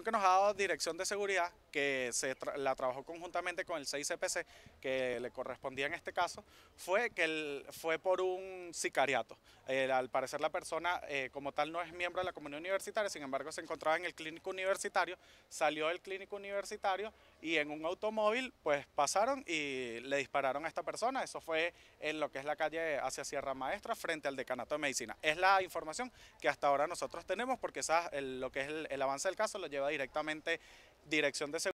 que nos ha dado Dirección de Seguridad, que se la trabajó conjuntamente con el 6 6CPC, que le correspondía en este caso, fue que fue por un sicariato. Eh, al parecer la persona eh, como tal no es miembro de la comunidad universitaria, sin embargo se encontraba en el clínico universitario, salió del clínico universitario y en un automóvil pues pasaron y le dispararon a esta persona. Eso fue en lo que es la calle hacia Sierra Maestra frente al decanato de medicina. Es la información que hasta ahora nosotros tenemos porque esa, lo que es el, el avance del caso lo lleva directamente dirección de seguridad.